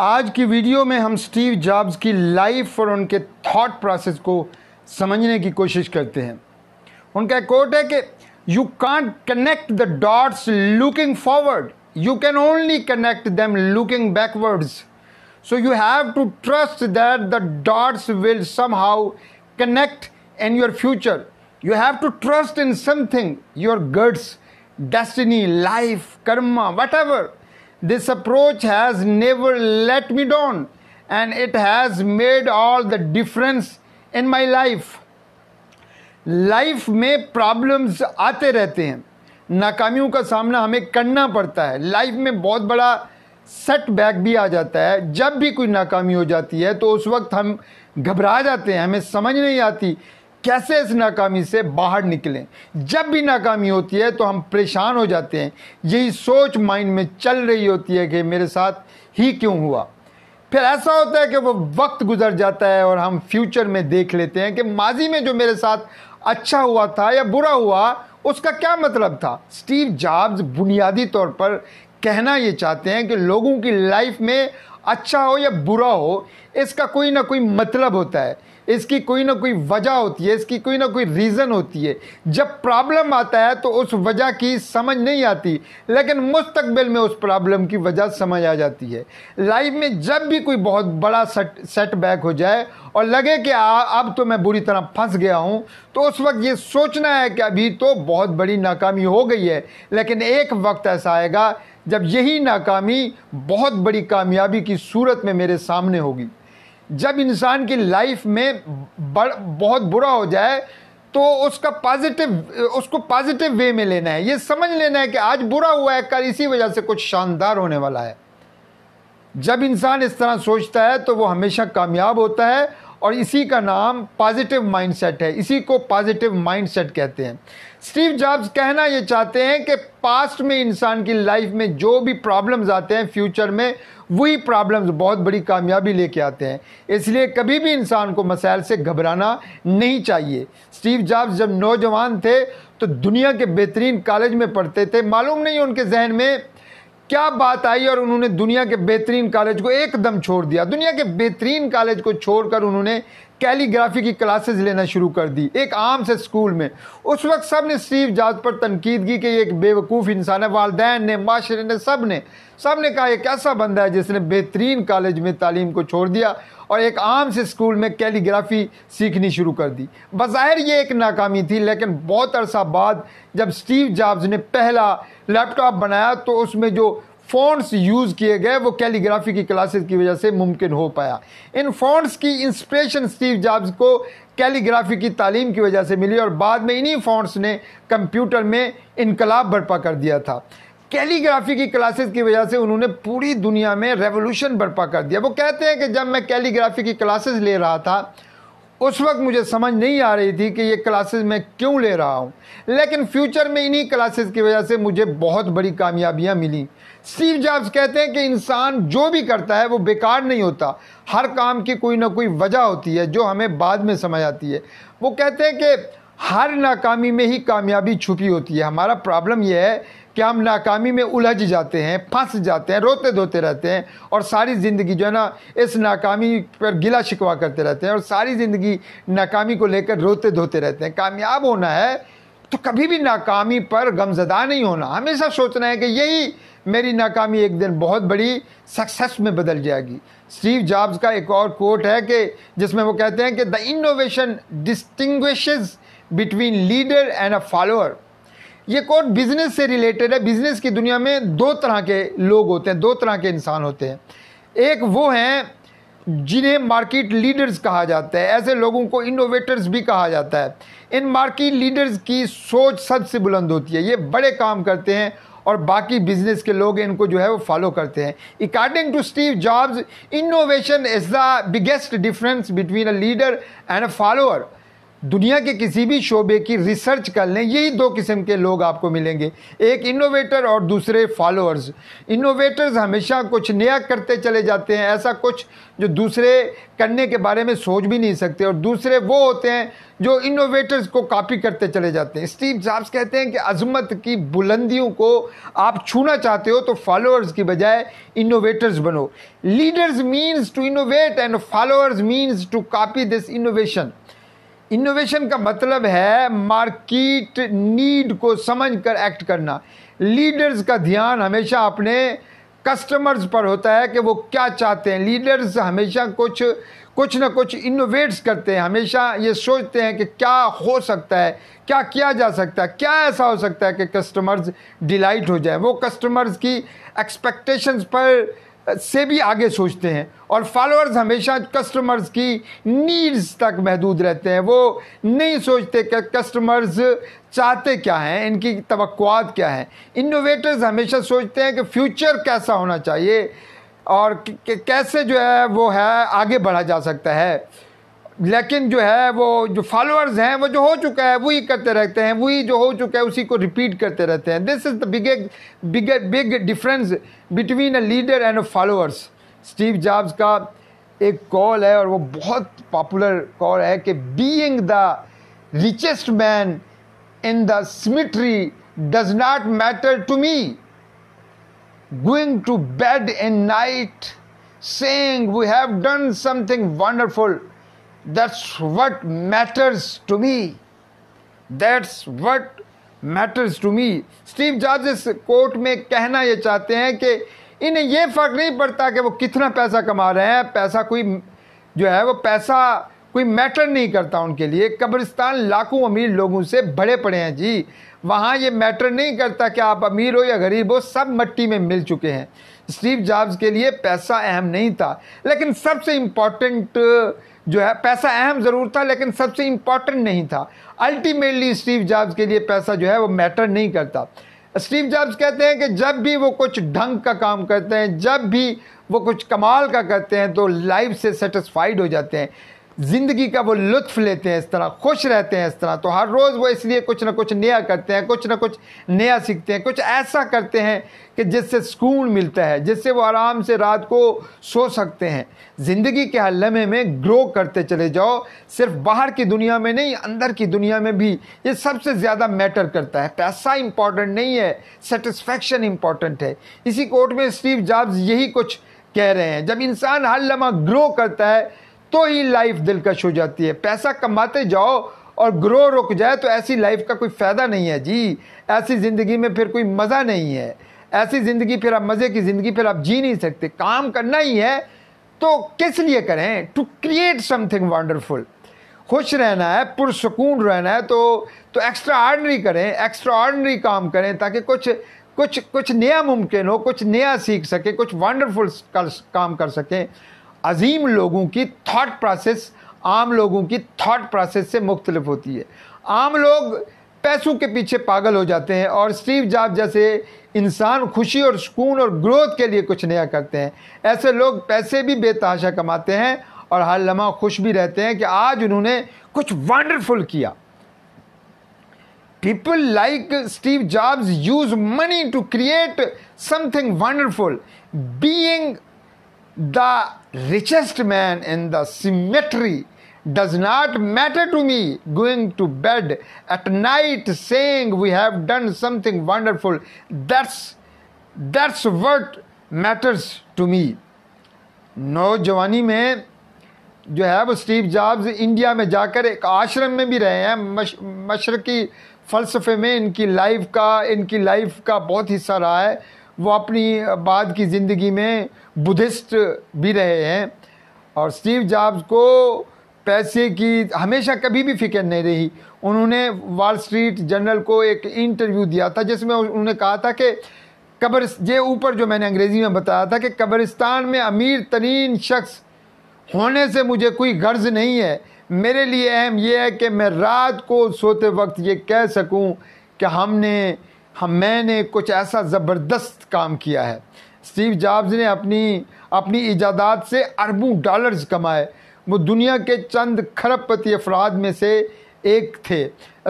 आज की वीडियो में हम स्टीव जॉब्स की लाइफ और उनके थॉट प्रोसेस को समझने की कोशिश करते हैं उनका कोट है कि you can't connect the dots looking forward you can only connect them looking backwards so you have to trust that the dots will somehow connect in your future you have to trust in something your guts destiny life karma whatever this approach has never let me down and it has made all the difference in my life life में problems आते रहते हैं नाकामियों का सामना हमें करना पड़ता है लाइफ में बहुत बड़ा सेटबैक भी आ जाता है जब भी कोई नाकामी हो जाती है तो उस वक्त हम घबरा जाते हैं हमें समझ नहीं आती कैसे इस नाकामी से बाहर निकलें जब भी नाकामी होती है तो हम परेशान हो जाते हैं यही सोच माइंड में चल रही होती है कि मेरे साथ ही क्यों हुआ फिर ऐसा होता है कि वो वक्त गुजर जाता है और हम फ्यूचर में देख लेते हैं कि माजी में जो मेरे साथ अच्छा हुआ था या बुरा हुआ उसका क्या मतलब था स्टीव जॉब्स बुनियादी तौर पर कहना ये चाहते हैं कि लोगों की लाइफ में अच्छा हो या बुरा हो इसका कोई ना कोई मतलब होता है इसकी कोई ना कोई वजह होती है इसकी कोई ना कोई रीज़न होती है जब प्रॉब्लम आता है तो उस वजह की समझ नहीं आती लेकिन मुस्तकबिल में उस प्रॉब्लम की वजह समझ आ जाती है लाइफ में जब भी कोई बहुत बड़ा सेट सेटबैक हो जाए और लगे कि आ, अब तो मैं बुरी तरह फंस गया हूँ तो उस वक्त ये सोचना है कि अभी तो बहुत बड़ी नाकामी हो गई है लेकिन एक वक्त ऐसा आएगा जब यही नाकामी बहुत बड़ी कामयाबी की सूरत में मेरे सामने होगी जब इंसान की लाइफ में बड़ बहुत बुरा हो जाए तो उसका पॉजिटिव उसको पॉजिटिव वे में लेना है ये समझ लेना है कि आज बुरा हुआ है कल इसी वजह से कुछ शानदार होने वाला है जब इंसान इस तरह सोचता है तो वो हमेशा कामयाब होता है और इसी का नाम पॉजिटिव माइंडसेट है इसी को पॉजिटिव माइंडसेट कहते हैं स्टीव जॉब्स कहना ये चाहते हैं कि पास्ट में इंसान की लाइफ में जो भी प्रॉब्लम्स आते हैं फ्यूचर में वही प्रॉब्लम्स बहुत बड़ी कामयाबी लेके आते हैं इसलिए कभी भी इंसान को मसाइल से घबराना नहीं चाहिए स्टीव जॉब्स जब नौजवान थे तो दुनिया के बेहतरीन कॉलेज में पढ़ते थे मालूम नहीं उनके जहन में क्या बात आई और उन्होंने दुनिया के बेहतरीन कॉलेज को एकदम छोड़ दिया दुनिया के बेहतरीन कॉलेज को छोड़कर उन्होंने कैलीग्राफी की क्लासेस लेना शुरू कर दी एक आम से स्कूल में उस वक्त सब ने स्टीव जॉब्स पर तनकीद की कि ये एक बेवकूफ़ इंसान है वालदेन ने माशरे ने सब ने सब ने कहा एक ऐसा बंदा है जिसने बेहतरीन कॉलेज में तालीम को छोड़ दिया और एक आम से स्कूल में कैलीग्राफी सीखनी शुरू कर दी बज़ाहिर ये एक नाकामी थी लेकिन बहुत अरसा बाद जब स्टीव जॉब्स ने पहला लैपटॉप बनाया तो उसमें जो फ़ॉन्ट्स यूज़ किए गए वो कैलीग्राफी की क्लासेस की वजह से मुमकिन हो पाया इन फ़ॉन्ट्स की इंस्पिरेशन स्टीव जॉब्स को कैलीग्राफी की तालीम की वजह से मिली और बाद में इन्हीं फ़ॉन्ट्स ने कंप्यूटर में इनकलाब बर्पा कर दिया था कैलीग्राफी की क्लासेस की वजह से उन्होंने पूरी दुनिया में रेवोल्यूशन बर्पा कर दिया वो कहते हैं कि जब मैं कैलीग्राफी की क्लासेस ले रहा था उस वक्त मुझे समझ नहीं आ रही थी कि ये क्लासेस मैं क्यों ले रहा हूँ लेकिन फ्यूचर में इन्हीं क्लासेस की वजह से मुझे बहुत बड़ी कामयाबियाँ मिली स्टीव जॉब्स कहते हैं कि इंसान जो भी करता है वो बेकार नहीं होता हर काम की कोई ना कोई वजह होती है जो हमें बाद में समझ आती है वो कहते हैं कि हर नाकामी में ही कामयाबी छुपी होती है हमारा प्रॉब्लम यह है कि हम नाकामी में उलझ जाते हैं फंस जाते हैं रोते धोते रहते हैं और सारी ज़िंदगी जो है ना इस नाकामी पर गिला शिकवा करते रहते हैं और सारी ज़िंदगी नाकामी को लेकर रोते धोते रहते हैं कामयाब होना है तो कभी भी नाकामी पर गमजदा नहीं होना हमेशा सोचना है कि यही मेरी नाकामी एक दिन बहुत बड़ी सक्सेस में बदल जाएगी स्टीव जॉब्स का एक और कोट है कि जिसमें वो कहते हैं कि the innovation distinguishes between leader and a follower ये कोट बिजनेस से रिलेटेड है बिजनेस की दुनिया में दो तरह के लोग होते हैं दो तरह के इंसान होते हैं एक वो हैं जिन्हें मार्केट लीडर्स कहा जाता है ऐसे लोगों को इनोवेटर्स भी कहा जाता है इन मार्केट लीडर्स की सोच सबसे बुलंद होती है ये बड़े काम करते हैं और बाकी बिजनेस के लोग इनको जो है वो फॉलो करते हैं according to Steve Jobs innovation is the biggest difference between a leader and a follower दुनिया के किसी भी शोबे की रिसर्च कर लें यही दो किस्म के लोग आपको मिलेंगे एक इनोवेटर और दूसरे फॉलोअर्स इनोवेटर्स हमेशा कुछ नया करते चले जाते हैं ऐसा कुछ जो दूसरे करने के बारे में सोच भी नहीं सकते और दूसरे वो होते हैं जो इनोवेटर्स को कॉपी करते चले जाते हैं स्टीव जॉब्स कहते हैं कि अजमत की बुलंदियों को आप छूना चाहते हो तो फॉलोअर्स की बजाय इनोवेटर्स बनो leaders means to innovate and followers means to copy this innovation innovation का मतलब है मार्केट नीड को समझकर एक्ट करना लीडर्स का ध्यान हमेशा अपने कस्टमर्स पर होता है कि वो क्या चाहते हैं लीडर्स हमेशा कुछ कुछ ना कुछ इनोवेट्स करते हैं हमेशा ये सोचते हैं कि क्या हो सकता है क्या किया जा सकता है क्या ऐसा हो सकता है कि कस्टमर्स डिलाइट हो जाए वो कस्टमर्स की एक्सपेक्टेशंस पर से भी आगे सोचते हैं और फॉलोअर्स हमेशा कस्टमर्स की नीड्स तक महदूद रहते हैं वो नहीं सोचते कि कस्टमर्स चाहते क्या हैं इनकी तवक्कुआत क्या हैं इनोवेटर्स हमेशा सोचते हैं कि फ्यूचर कैसा होना चाहिए और कैसे जो है वो है आगे बढ़ा जा सकता है लेकिन जो है वो जो फॉलोअर्स हैं वो जो हो चुका है वही करते रहते हैं वही जो हो चुका है उसी को रिपीट करते रहते हैं this is the big big big difference between a leader and a followers Steve Jobs का एक कॉल है और वो बहुत पॉपुलर कॉल है कि being the richest man in the cemetery does not matter to me going to bed in night saying we have done something wonderful that's what matters to me that's what matters to me Steve Jobs इस quote में कहना ये चाहते हैं कि इन्हें यह फ़र्क नहीं पड़ता कि वो कितना पैसा कमा रहे हैं पैसा कोई जो है वो पैसा कोई मैटर नहीं करता उनके लिए कब्रिस्तान लाखों अमीर लोगों से भरे पड़े हैं जी वहाँ ये मैटर नहीं करता कि आप अमीर हो या गरीब हो सब मट्टी में मिल चुके हैं स्टीव जॉब्स के लिए पैसा अहम नहीं था लेकिन सबसे इम्पॉर्टेंट जो है पैसा अहम ज़रूर था लेकिन सबसे इम्पॉर्टेंट नहीं था अल्टीमेटली स्टीव जॉब्स के लिए पैसा जो है वो मैटर नहीं करता स्टीव जॉब्स कहते हैं कि जब भी वो कुछ ढंग का काम करते हैं जब भी वो कुछ कमाल का करते हैं तो लाइफ से सेटिस्फाइड हो जाते हैं ज़िंदगी का वो लुत्फ़ लेते हैं इस तरह खुश रहते हैं इस तरह तो हर रोज़ वो इसलिए कुछ ना कुछ नया करते हैं कुछ ना कुछ नया सीखते हैं कुछ ऐसा करते हैं कि जिससे सुकून मिलता है जिससे वो आराम से रात को सो सकते हैं ज़िंदगी के हर लम्हे में ग्रो करते चले जाओ सिर्फ बाहर की दुनिया में नहीं अंदर की दुनिया में भी ये सबसे ज़्यादा मैटर करता है पैसा इम्पॉर्टेंट नहीं है सेटिस्फैक्शन इम्पॉर्टेंट है इसी कोर्ट में स्टीव जॉब्स यही कुछ कह रहे हैं जब इंसान हर लम्हा ग्रो करता है तो ही लाइफ दिलकश हो जाती है पैसा कमाते जाओ और ग्रो रुक जाए तो ऐसी लाइफ का कोई फ़ायदा नहीं है जी ऐसी ज़िंदगी में फिर कोई मज़ा नहीं है ऐसी ज़िंदगी फिर आप मज़े की ज़िंदगी फिर आप जी नहीं सकते काम करना ही है तो किस लिए करें टू क्रिएट समथिंग वंडरफुल खुश रहना है पुरसकून रहना है तो तो एक्स्ट्रा आर्डनरी करें एक्स्ट्रा आर्डनरी काम करें ताकि कुछ कुछ कुछ नया मुमकिन हो कुछ नया सीख सकें कुछ वंडरफुल काम कर सकें अजीम लोगों की थाट प्रोसेस आम लोगों की थाट प्रोसेस से मुख्तलिफ होती है आम लोग पैसों के पीछे पागल हो जाते हैं और स्टीव जॉब जैसे इंसान खुशी और सुकून और ग्रोथ के लिए कुछ नया करते हैं ऐसे लोग पैसे भी बेतहाशा कमाते हैं और हर लम्हा खुश भी रहते हैं कि आज उन्होंने कुछ वंडरफुल किया people like Steve Jobs use money to create something wonderful being the richest man in the cemetery does not matter to me going to bed at night saying we have done something wonderful that's that's what matters to me नौजवानी में जो है वो Steve jobs India में जाकर एक आश्रम में भी रहे हैं मश, मशरकी फ़लसफ़े में इनकी लाइफ का इनकी लाइफ का बहुत हिस्सा रहा है वो अपनी बाद की ज़िंदगी में बुद्धिस्ट भी रहे हैं और स्टीव जॉब्स को पैसे की हमेशा कभी भी फिक्र नहीं रही उन्होंने वॉल स्ट्रीट जर्नल को एक इंटरव्यू दिया था जिसमें उन्होंने कहा था कि कब्र ये ऊपर जो मैंने अंग्रेज़ी में बताया था कि कब्रिस्तान में अमीर तरीन शख्स होने से मुझे कोई गर्ज नहीं है मेरे लिए अहम यह है कि मैं रात को सोते वक्त ये कह सकूं कि हमने हम हाँ, मैंने कुछ ऐसा ज़बरदस्त काम किया है स्टीव जॉब्स ने अपनी अपनी इजादात से अरबों डॉलर्स कमाए वो दुनिया के चंद खरबपति अफराद में से एक थे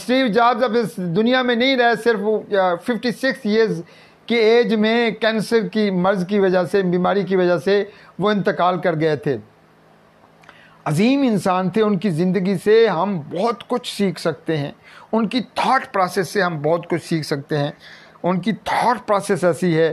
स्टीव जॉब्स अब इस दुनिया में नहीं रहे सिर्फ फिफ्टी सिक्स ईयर्स की एज में कैंसर की मर्ज़ की वजह से बीमारी की वजह से वो इंतकाल कर गए थे अजीम इंसान थे उनकी ज़िंदगी से हम बहुत कुछ सीख सकते हैं उनकी थाट प्रोसेस से हम बहुत कुछ सीख सकते हैं उनकी थाट प्रोसेस ऐसी है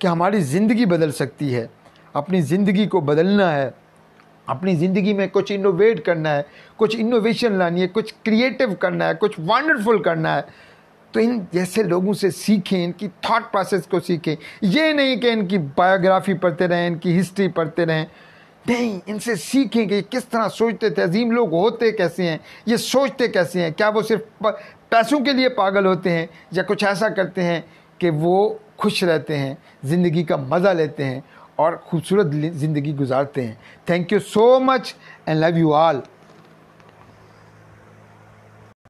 कि हमारी ज़िंदगी बदल सकती है अपनी ज़िंदगी को बदलना है अपनी ज़िंदगी में कुछ इनोवेट करना है कुछ इनोवेशन लानी है कुछ क्रिएटिव करना है कुछ वंडरफुल करना है तो इन जैसे लोगों से सीखें इनकी थाट प्रोसेस को सीखें ये नहीं कि इनकी बायोग्राफी पढ़ते रहें इनकी हिस्ट्री पढ़ते रहें नहीं इनसे सीखें कि किस तरह सोचते थे अजीम लोग होते कैसे हैं ये सोचते कैसे हैं क्या वो सिर्फ पैसों के लिए पागल होते हैं या कुछ ऐसा करते हैं कि वो खुश रहते हैं ज़िंदगी का मज़ा लेते हैं और खूबसूरत ज़िंदगी गुजारते हैं thank you so much and love you all